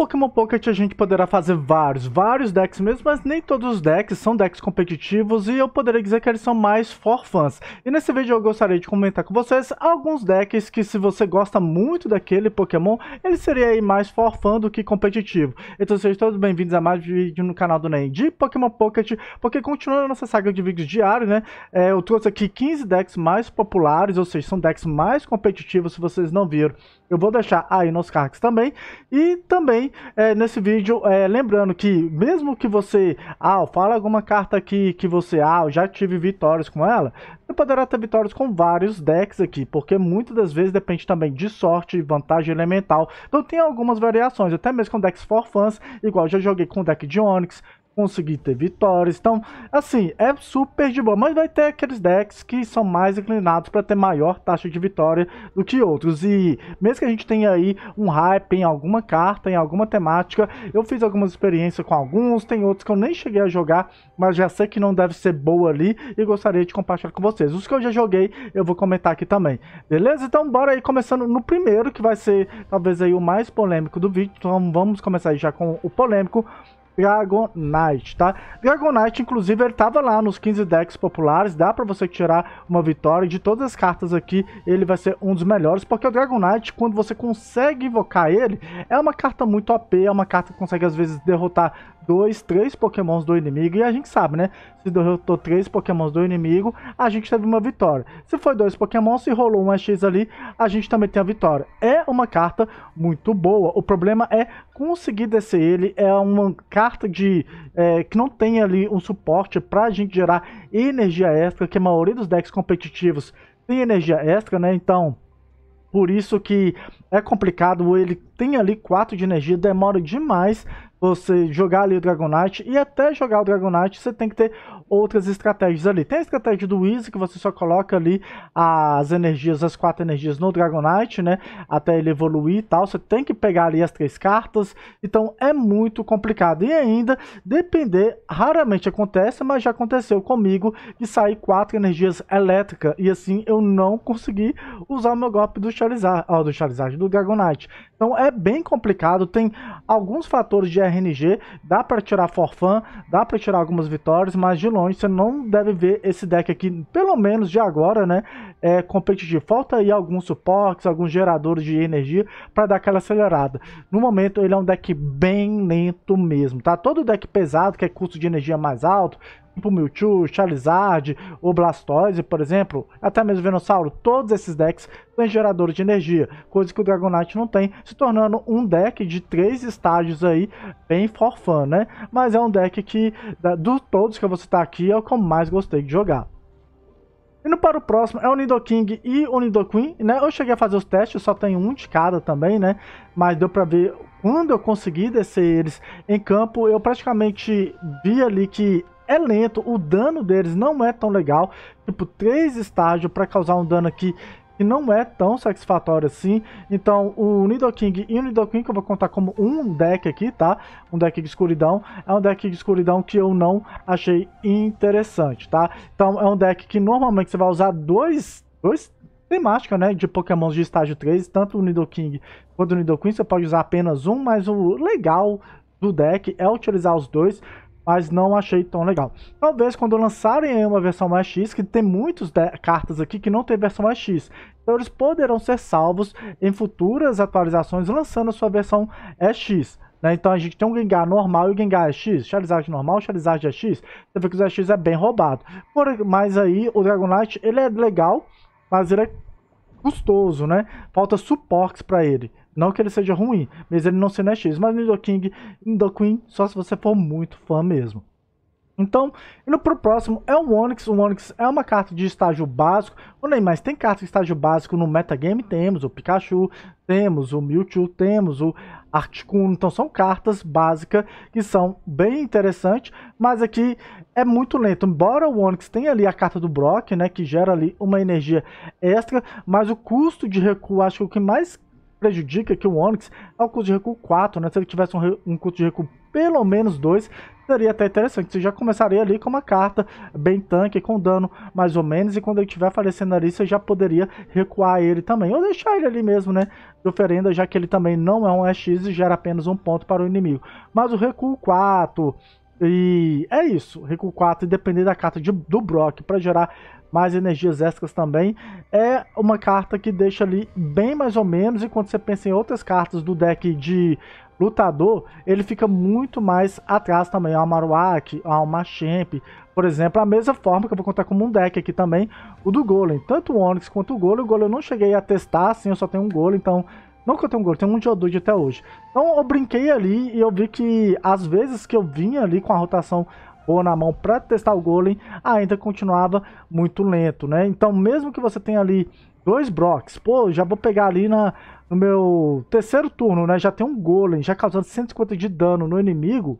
Pokémon Pocket a gente poderá fazer vários, vários decks mesmo, mas nem todos os decks são decks competitivos e eu poderia dizer que eles são mais for fans. E nesse vídeo eu gostaria de comentar com vocês alguns decks que se você gosta muito daquele Pokémon, ele seria aí mais for fun do que competitivo. Então sejam todos bem-vindos a mais um vídeo no canal do Nen de Pokémon Pocket, porque continuando a nossa saga de vídeos diários, né, é, eu trouxe aqui 15 decks mais populares, ou seja, são decks mais competitivos se vocês não viram eu vou deixar aí nos cards também. E também é, nesse vídeo, é, lembrando que mesmo que você... Ah, fala alguma carta aqui que você... Ah, eu já tive vitórias com ela. Você poderá ter vitórias com vários decks aqui. Porque muitas das vezes depende também de sorte, vantagem elemental. Então tem algumas variações. Até mesmo com decks for fans. Igual eu já joguei com deck de Onix conseguir ter vitórias. Então, assim, é super de boa. Mas vai ter aqueles decks que são mais inclinados para ter maior taxa de vitória do que outros. E mesmo que a gente tenha aí um hype em alguma carta, em alguma temática, eu fiz algumas experiências com alguns, tem outros que eu nem cheguei a jogar, mas já sei que não deve ser boa ali e gostaria de compartilhar com vocês. Os que eu já joguei, eu vou comentar aqui também. Beleza? Então, bora aí começando no primeiro, que vai ser talvez aí o mais polêmico do vídeo. Então, vamos começar aí já com o polêmico Dragonite, tá? Dragonite, inclusive, ele tava lá nos 15 decks populares, dá pra você tirar uma vitória, de todas as cartas aqui, ele vai ser um dos melhores, porque o Dragonite, quando você consegue invocar ele, é uma carta muito OP, é uma carta que consegue, às vezes, derrotar dois, três pokémons do inimigo, e a gente sabe, né? se derrotou três pokémons do inimigo, a gente teve uma vitória. Se foi dois pokémons, se rolou um X ali, a gente também tem a vitória. É uma carta muito boa, o problema é conseguir descer ele, é uma carta de é, que não tem ali um suporte para a gente gerar energia extra, que a maioria dos decks competitivos tem energia extra, né, então... Por isso que é complicado, ele tem ali 4 de energia, demora demais você jogar ali o Dragonite. E até jogar o Dragonite, você tem que ter outras estratégias ali. Tem a estratégia do Wizard, que você só coloca ali as energias, as quatro energias no Dragonite, né? Até ele evoluir e tal. Você tem que pegar ali as três cartas. Então é muito complicado. E ainda, depender, raramente acontece, mas já aconteceu comigo de sair quatro energias elétricas. E assim eu não consegui usar o meu golpe do Charizard, oh, do Charizard, do Dragonite. Então é bem complicado. Tem alguns fatores de RNG. Dá para tirar forfan, dá para tirar algumas vitórias, mas de longe Pokémon, você não deve ver esse deck aqui, pelo menos de agora, né? É competitivo. Falta aí alguns suportes, alguns geradores de energia para dar aquela acelerada. No momento, ele é um deck bem lento mesmo, tá? Todo deck pesado, que é custo de energia mais alto, tipo Mewtwo, Charizard, o Blastoise, por exemplo, até mesmo o Venossauro, todos esses decks têm geradores de energia, coisa que o Dragonite não tem, se tornando um deck de três estágios aí, bem for fun, né? Mas é um deck que, dos todos que eu vou citar aqui, é o que eu mais gostei de jogar. Indo para o próximo, é o Nidoking e o Nidoqueen, né? Eu cheguei a fazer os testes, só tem um de cada também, né? Mas deu para ver quando eu consegui descer eles em campo, eu praticamente vi ali que é lento, o dano deles não é tão legal. Tipo, três estágios para causar um dano aqui que não é tão satisfatório assim. Então, o Nidoking e o Nidoking que eu vou contar como um deck aqui, tá? Um deck de escuridão. É um deck de escuridão que eu não achei interessante, tá? Então, é um deck que normalmente você vai usar dois... dois temática, né, de pokémons de estágio 3, tanto o Nidoking quanto o Nidoqueen, você pode usar apenas um, mas o legal do deck é utilizar os dois, mas não achei tão legal. Talvez quando lançarem uma versão mais X, que tem muitas cartas aqui que não tem versão mais X, então eles poderão ser salvos em futuras atualizações lançando a sua versão EX. É né? Então a gente tem um Gengar normal e o Gengar é X, Charizard normal, Charizard é X. Você vê que o X é bem roubado. Por, mas aí o Dragonite, ele é legal, mas ele é custoso, né? Falta suportes para ele. Não que ele seja ruim, mas ele não se não X. Mas Nido King, Nido Queen, só se você for muito fã mesmo. Então, indo pro próximo, é o Onix. O Onix é uma carta de estágio básico. O Neymar tem carta de estágio básico no metagame? Temos o Pikachu, temos o Mewtwo, temos o Articuno. Então, são cartas básicas que são bem interessantes, mas aqui é muito lento. Embora o Onix tenha ali a carta do Brock, né, que gera ali uma energia extra, mas o custo de recuo, acho que o que mais prejudica que o Onix é um custo de recuo 4, né? Se ele tivesse um, um custo de recuo pelo menos 2, seria até interessante. Você já começaria ali com uma carta bem tanque, com dano mais ou menos, e quando ele estiver falecendo ali, você já poderia recuar ele também. Ou deixar ele ali mesmo, né? De oferenda, já que ele também não é um EX e gera apenas um ponto para o inimigo. Mas o recuo 4... E é isso, recuo 4, e depender da carta de, do Brock para gerar mais energias extras também. É uma carta que deixa ali bem mais ou menos, e quando você pensa em outras cartas do deck de lutador, ele fica muito mais atrás também. A Maruak, a Machamp, por exemplo, a mesma forma que eu vou contar como um deck aqui também, o do Golem. Tanto o Onix quanto o Golem, o Golem eu não cheguei a testar, assim, eu só tenho um Golem, então não que eu tenho um gol, tenho um Geodude até hoje. Então eu brinquei ali e eu vi que às vezes que eu vinha ali com a rotação boa na mão para testar o Golem, ainda continuava muito lento, né? Então, mesmo que você tenha ali dois Brocks, pô, já vou pegar ali na, no meu terceiro turno, né? Já tem um Golem, já causando 150 de dano no inimigo.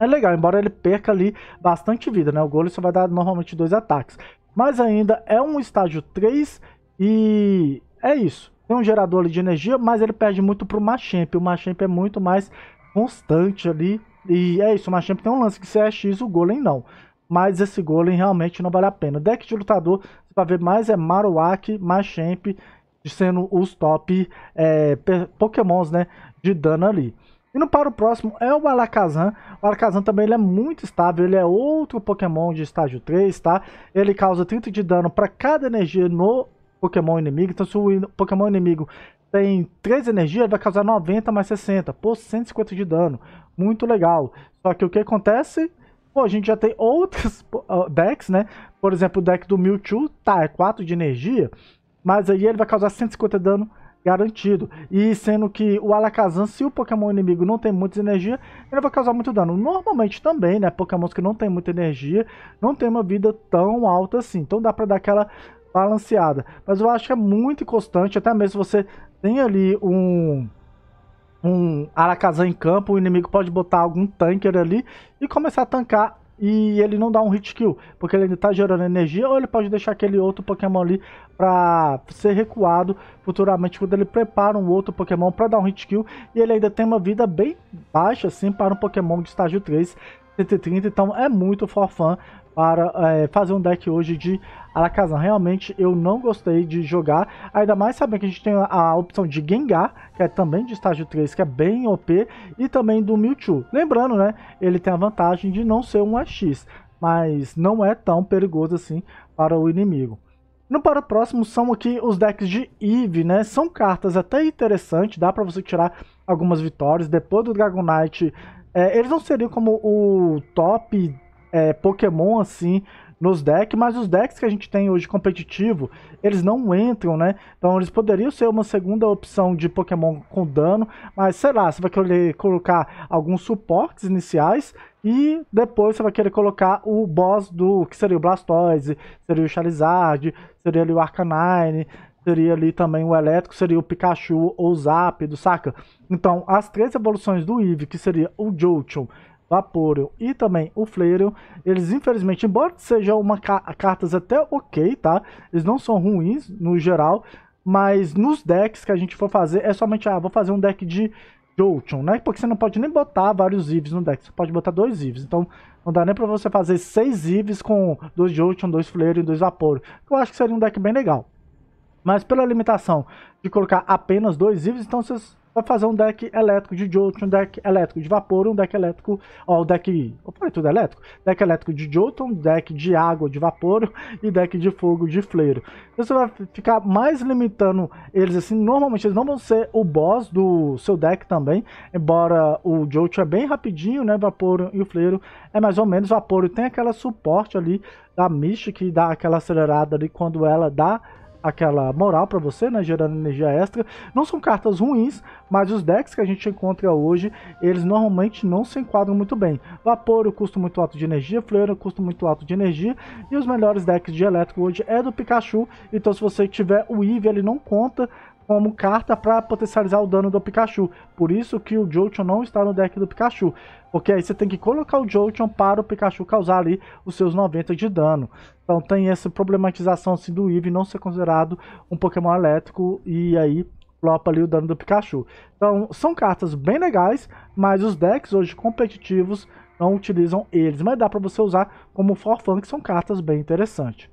É legal, embora ele perca ali bastante vida, né? O Golem só vai dar normalmente dois ataques. Mas ainda é um estágio 3 e é isso. Tem um gerador ali de energia, mas ele perde muito pro Machamp. O Machamp é muito mais constante ali e é isso, o Machamp tem um lance que se é X, o Golem não. Mas esse Golem realmente não vale a pena. Deck de lutador, você vai ver mais é Marowak, Machamp, sendo os top é, pokémons né, de dano ali. E no para o próximo é o Alakazam. O Alakazam também ele é muito estável, ele é outro Pokémon de estágio 3, tá? Ele causa 30 de dano para cada energia no Pokémon inimigo. Então se o Pokémon inimigo tem 3 energias, ele vai causar 90 mais 60, por 150 de dano muito legal. Só que o que acontece? Pô, a gente já tem outros decks, né? Por exemplo, o deck do Mewtwo, tá, é 4 de energia, mas aí ele vai causar 150 dano garantido. E sendo que o Alakazam, se o Pokémon inimigo não tem muita energia, ele vai causar muito dano. Normalmente também, né? Pokémons que não tem muita energia, não tem uma vida tão alta assim. Então dá pra dar aquela balanceada. Mas eu acho que é muito constante, até mesmo se você tem ali um um Arakazan em campo, o inimigo pode botar algum tanker ali e começar a tancar e ele não dá um hit kill, porque ele ainda tá gerando energia, ou ele pode deixar aquele outro Pokémon ali para ser recuado futuramente quando ele prepara um outro Pokémon para dar um hit kill, e ele ainda tem uma vida bem baixa assim para um Pokémon de estágio 3, 130, então é muito forfã para é, fazer um deck hoje de Alakazam. Realmente eu não gostei de jogar, ainda mais sabendo que a gente tem a, opção de Gengar, que é também de estágio 3, que é bem OP, e também do Mewtwo. Lembrando, né, ele tem a vantagem de não ser um AX, mas não é tão perigoso assim para o inimigo. No para o próximo são aqui os decks de Eve, né? São cartas até interessantes, dá para você tirar algumas vitórias. Depois do Dragonite é, eles não seriam como o top é, Pokémon, assim, nos decks, mas os decks que a gente tem hoje competitivo, eles não entram, né? Então eles poderiam ser uma segunda opção de Pokémon com dano, mas sei lá, você vai querer colocar alguns suportes iniciais e depois você vai querer colocar o boss do que seria o Blastoise, seria o Charizard, seria ali o Arcanine. Seria ali também o elétrico, seria o Pikachu ou o Zapdos, saca? Então, as três evoluções do Eevee, que seria o Jolteon, Vaporeon e também o Flareon, eles infelizmente, embora sejam uma ca cartas até ok, tá? Eles não são ruins no geral, mas nos decks que a gente for fazer é somente, ah, vou fazer um deck de Jolteon, né? Porque você não pode nem botar vários Eevees no deck, você pode botar dois Eevees, então não dá nem pra você fazer seis Eevees com dois Jolteon, dois Flareon e dois Vaporeon, eu acho que seria um deck bem legal. Mas pela limitação de colocar apenas dois Eevees, então vocês vai fazer um deck elétrico de Jotun, um deck elétrico de Vapor, um deck elétrico, ó, o deck, opa, é tudo elétrico, deck elétrico de Jotun, deck de Água de Vapor e deck de Fogo de Fleiro. Então você vai ficar mais limitando eles assim, normalmente eles não vão ser o boss do seu deck também, embora o Jotun é bem rapidinho, né, Vapor e o Fleiro é mais ou menos, Vapor tem aquela suporte ali da Mystic, que dá aquela acelerada ali quando ela dá aquela moral para você, né? Gerando energia extra. Não são cartas ruins, mas os decks que a gente encontra hoje, eles normalmente não se enquadram muito bem. Vapor, o custo muito alto de energia, Flare, o custo muito alto de energia, e os melhores decks de elétrico hoje é do Pikachu, então se você tiver o Eevee, ele não conta como carta para potencializar o dano do Pikachu. Por isso que o Jolteon não está no deck do Pikachu. Porque aí você tem que colocar o Jolteon para o Pikachu causar ali os seus 90 de dano. Então tem essa problematização assim, do Eevee não ser considerado um Pokémon elétrico e aí flopa ali o dano do Pikachu. Então são cartas bem legais, mas os decks hoje competitivos não utilizam eles. Mas dá para você usar como forfã, que são cartas bem interessantes.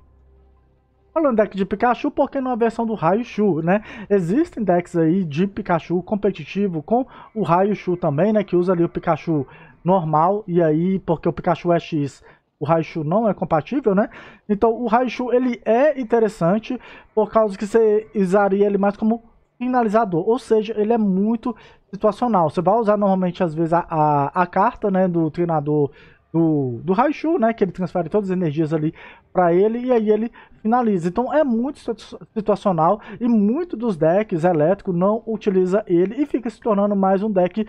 Falando deck de Pikachu, por que não a versão do Raichu, né? Existem decks aí de Pikachu competitivo com o Raichu também, né? Que usa ali o Pikachu normal, e aí, porque o Pikachu é X, o Raichu não é compatível, né? Então o Raichu ele é interessante por causa que você usaria ele mais como finalizador, ou seja, ele é muito situacional. Você vai usar normalmente às vezes a, a, a carta, né, do treinador do, do Raichu, né, que ele transfere todas as energias ali para ele e aí ele finaliza. Então é muito situacional e muito dos decks elétricos não utiliza ele e fica se tornando mais um deck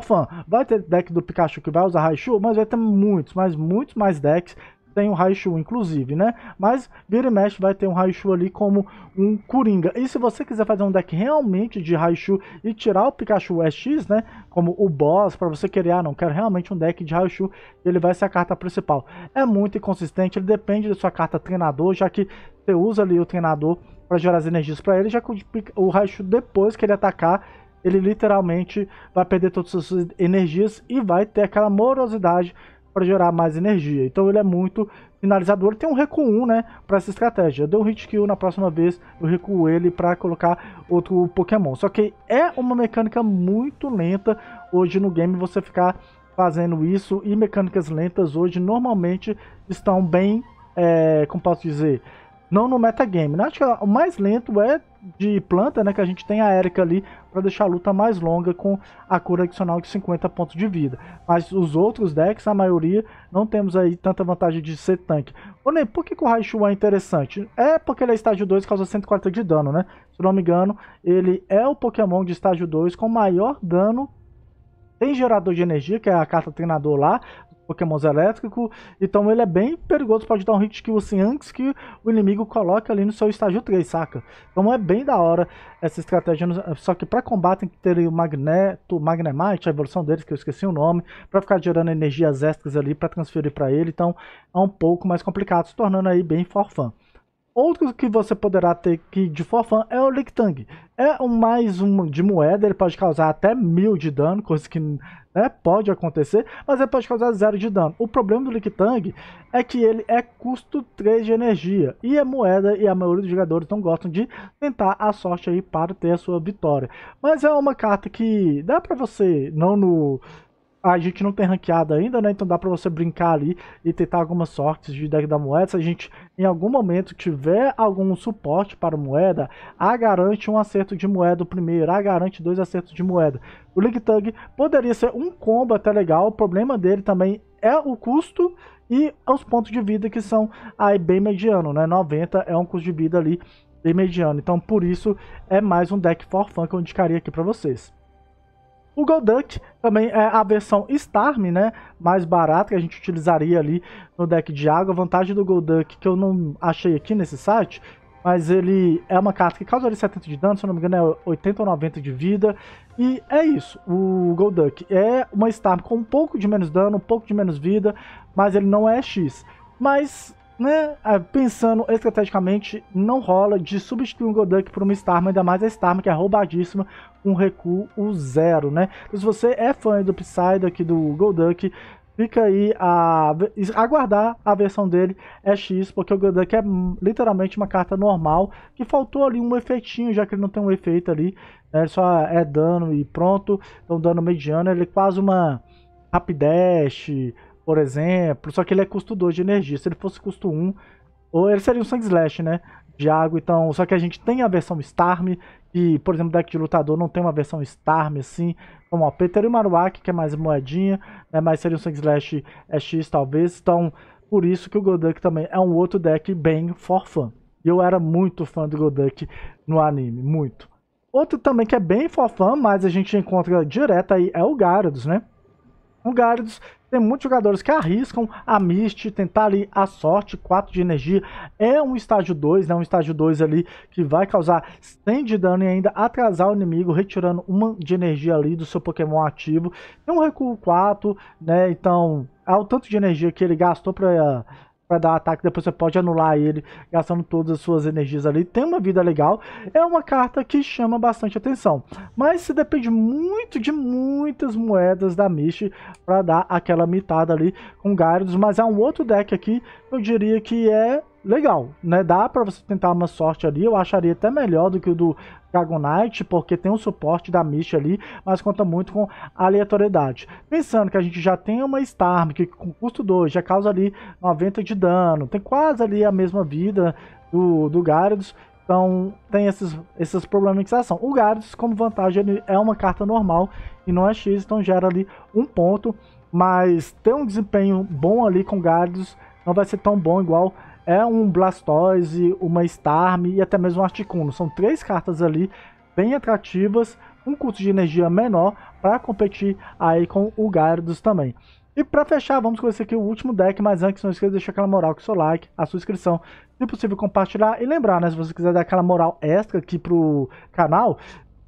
for Vai ter deck do Pikachu que vai usar Raichu, mas vai ter muitos, mas muitos mais decks tem um Raichu, inclusive, né? Mas vira e mexe vai ter um Raichu ali como um Coringa. E se você quiser fazer um deck realmente de Raichu e tirar o Pikachu SX, né? Como o boss, para você querer, ah, não, quero realmente um deck de Raichu, ele vai ser a carta principal. É muito inconsistente, ele depende da sua carta treinador, já que você usa ali o treinador para gerar as energias para ele, já que o Raichu, depois que ele atacar, ele literalmente vai perder todas as suas energias e vai ter aquela morosidade para gerar mais energia. Então ele é muito finalizador. Tem um recuo 1, né, para essa estratégia. Eu dei um hit kill na próxima vez, eu recuo ele para colocar outro Pokémon. Só que é uma mecânica muito lenta hoje no game você ficar fazendo isso e mecânicas lentas hoje normalmente estão bem, é, como posso dizer, não no metagame. Né? Acho que o mais lento é de planta, né? Que a gente tem a Erika ali para deixar a luta mais longa com a cura adicional de 50 pontos de vida. Mas os outros decks, a maioria, não temos aí tanta vantagem de ser tanque. Ô Ney, por que, que o Raichu é interessante? É porque ele é estágio 2 causa 140 de dano, né? Se não me engano, ele é o Pokémon de estágio 2 com maior dano tem gerador de energia, que é a carta treinador lá, pokémons elétrico, então ele é bem perigoso, pode dar um hit kill assim antes que o inimigo coloque ali no seu estágio 3, saca? Então é bem da hora essa estratégia, é, só que para combate tem que ter o Magneto, Magnemite, a evolução deles, que eu esqueci o nome, para ficar gerando energias extras ali para transferir para ele, então é um pouco mais complicado, se tornando aí bem forfã. Outro que você poderá ter que de forfã é o Lictang. É um mais um de moeda, ele pode causar até mil de dano, coisa que né, pode acontecer, mas ele pode causar zero de dano. O problema do Lictang é que ele é custo 3 de energia, e é moeda, e a maioria dos jogadores não gostam de tentar a sorte aí para ter a sua vitória. Mas é uma carta que dá para você, não no a gente não tem ranqueado ainda, né? Então dá para você brincar ali e tentar algumas sortes de deck da moeda. Se a gente em algum momento tiver algum suporte para moeda, a garante um acerto de moeda o primeiro, a garante dois acertos de moeda. O Lig Tug poderia ser um combo até legal, o problema dele também é o custo e os pontos de vida que são aí bem mediano, né? 90 é um custo de vida ali bem mediano. Então por isso é mais um deck for fun que eu indicaria aqui para vocês. O Golduck também é a versão Starm, né? Mais barata que a gente utilizaria ali no deck de água. A vantagem do Golduck, que eu não achei aqui nesse site, mas ele é uma carta que causa 70 de dano, se eu não me engano é 80 ou 90 de vida. E é isso, o Golduck é uma Starm com um pouco de menos dano, um pouco de menos vida, mas ele não é X. Mas né, ah, pensando estrategicamente, não rola de substituir um Golduck por uma Starman, ainda mais a Starman que é roubadíssima com um recuo zero, né? Então, se você é fã do Psyduck, do Golduck, fica aí a aguardar a versão dele é X, porque o Golduck é literalmente uma carta normal, que faltou ali um efeitinho, já que ele não tem um efeito ali, né, só é dano e pronto, então dano mediano, ele é quase uma Rapidash, por exemplo, só que ele é custo 2 de energia. Se ele fosse custo 1, ou ele seria um Sang Slash, né? De água, então. Só que a gente tem a versão Starm, e, por exemplo, deck de lutador não tem uma versão Starm assim, como o Peter e o Maruak, que é mais moedinha, né? Mas seria um Sang Slash é X, talvez. Então, por isso que o Golduck também é um outro deck bem for fun. E eu era muito fã do Golduck no anime, muito. Outro também que é bem for mas a gente encontra direto aí é o Gyarados, né? lugares. Tem muitos jogadores que arriscam a Mist, tentar ali a sorte, 4 de energia. É um estágio 2, né? Um estágio 2 ali que vai causar 100 de dano e ainda atrasar o inimigo, retirando uma de energia ali do seu Pokémon ativo. Tem um recuo 4, né? Então, ao é tanto de energia que ele gastou para para dar ataque, depois você pode anular ele, gastando todas as suas energias ali. Tem uma vida legal, é uma carta que chama bastante atenção. Mas se depende muito de muitas moedas da Mish para dar aquela mitada ali com Gyarados. Mas há um outro deck aqui, eu diria que é legal, né? Dá para você tentar uma sorte ali. Eu acharia até melhor do que o do Dragonite, porque tem o um suporte da Mish ali, mas conta muito com aleatoriedade. Pensando que a gente já tem uma Starm, que com custo 2 já causa ali 90 de dano, tem quase ali a mesma vida do, do Gyarados, então tem esses, esses são O Gyarados, como vantagem, ele é uma carta normal e não é X, então gera ali um ponto, mas ter um desempenho bom ali com Gyarados não vai ser tão bom igual é um Blastoise, uma Starm e até mesmo um Articuno. São três cartas ali bem atrativas, um custo de energia menor para competir aí com o Gyarados também. E para fechar, vamos conhecer aqui o último deck, mas antes não esqueça de deixar aquela moral com seu like, a sua inscrição, se possível compartilhar e lembrar, né, se você quiser dar aquela moral extra aqui pro canal,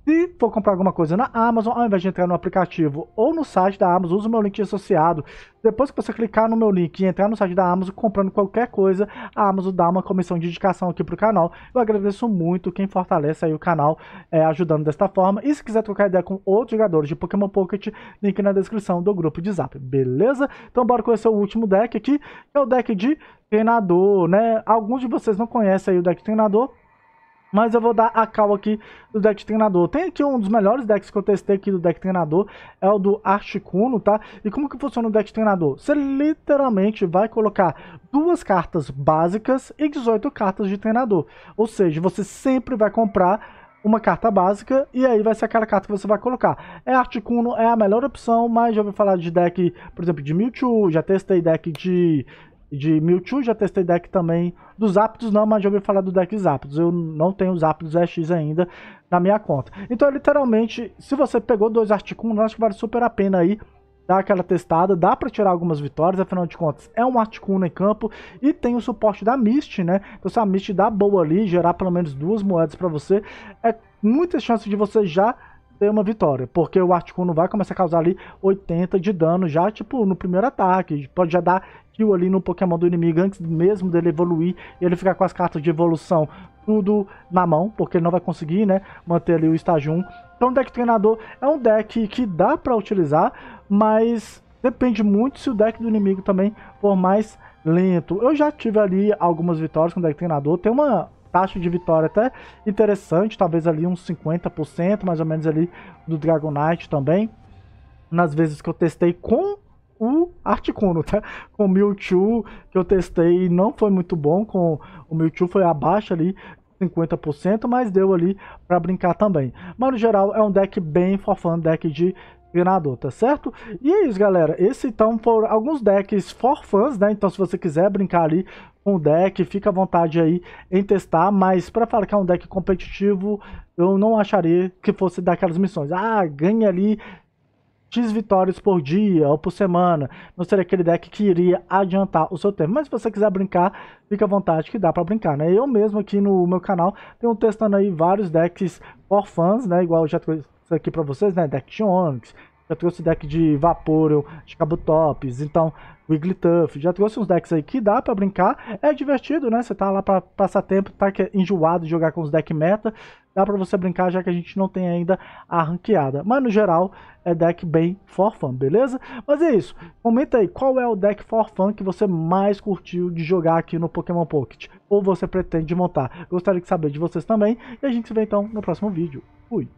se for comprar alguma coisa na Amazon, ao invés de entrar no aplicativo ou no site da Amazon, use o meu link associado. Depois que você clicar no meu link e entrar no site da Amazon comprando qualquer coisa, a Amazon dá uma comissão de indicação aqui para o canal. Eu agradeço muito quem fortalece aí o canal é, ajudando desta forma. E se quiser trocar ideia com outros jogadores de Pokémon Pocket, link na descrição do grupo de Zap, beleza? Então bora conhecer o último deck aqui, que é o deck de treinador, né? Alguns de vocês não conhecem aí o deck de treinador, mas eu vou dar a call aqui do deck treinador. Tem aqui um dos melhores decks que eu testei aqui do deck treinador, é o do Articuno, tá? E como que funciona o deck treinador? Você literalmente vai colocar duas cartas básicas e 18 cartas de treinador. Ou seja, você sempre vai comprar uma carta básica e aí vai ser aquela carta que você vai colocar. É Articuno, é a melhor opção, mas já ouvi falar de deck, por exemplo, de Mewtwo, já testei deck de de Mewtwo, já testei deck também dos Zapdos, não, mas já ouvi falar do deck Zapdos. Eu não tenho Zapdos EX ainda na minha conta. Então, é literalmente, se você pegou dois Articuno, eu acho que vale super a pena aí dar aquela testada, dá para tirar algumas vitórias, afinal de contas é um Articuno em campo e tem o suporte da Mist, né? Então se a Mist dá boa ali, gerar pelo menos duas moedas para você, é muita chance de você já ter uma vitória, porque o Articuno vai começar a causar ali 80 de dano já, tipo, no primeiro ataque. Pode já dar kill ali no Pokémon do inimigo antes mesmo dele evoluir e ele ficar com as cartas de evolução tudo na mão, porque ele não vai conseguir, né, manter ali o estágio 1. Então o deck treinador é um deck que dá para utilizar, mas depende muito se o deck do inimigo também for mais lento. Eu já tive ali algumas vitórias com o deck treinador, tem uma taxa de vitória até interessante, talvez ali uns 50%, mais ou menos ali do Dragonite também. Nas vezes que eu testei com o Articuno, tá? Com o Mewtwo que eu testei não foi muito bom, com o Mewtwo foi abaixo ali 50%, mas deu ali para brincar também. Mas no geral é um deck bem fofão, deck de treinador, tá certo? E é isso, galera. Esse então foram alguns decks for né? Então se você quiser brincar ali um deck, fica à vontade aí em testar, mas para falar que é um deck competitivo, eu não acharia que fosse daquelas missões. Ah, ganha ali X vitórias por dia ou por semana. Não seria aquele deck que iria adiantar o seu tempo. Mas se você quiser brincar, fica à vontade que dá para brincar, né? Eu mesmo aqui no meu canal tenho testando aí vários decks por fãs, né? Igual eu já trouxe aqui para vocês, né? Deck de Onix, já trouxe deck de Vaporeon, de Cabo Tops. Então, Wigglytuff. Já trouxe uns decks aí que dá para brincar. É divertido, né? Você tá lá para passar tempo, tá enjoado de jogar com os decks meta. Dá para você brincar, já que a gente não tem ainda a ranqueada. Mas no geral, é deck bem for fun, beleza? Mas é isso. Comenta aí qual é o deck for fun que você mais curtiu de jogar aqui no Pokémon Pocket. Ou você pretende montar. Gostaria de saber de vocês também. E a gente se vê então no próximo vídeo. Fui!